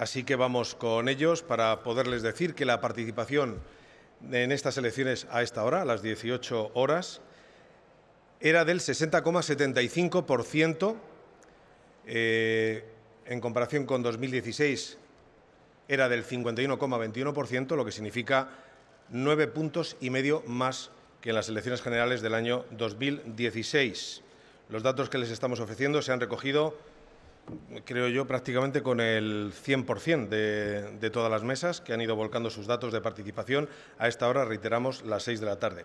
Así que vamos con ellos para poderles decir que la participación en estas elecciones a esta hora, a las 18 horas, era del 60,75%. Eh, en comparación con 2016 era del 51,21%, lo que significa nueve puntos y medio más que en las elecciones generales del año 2016. Los datos que les estamos ofreciendo se han recogido creo yo, prácticamente con el 100% de, de todas las mesas que han ido volcando sus datos de participación. A esta hora, reiteramos, las 6 de la tarde.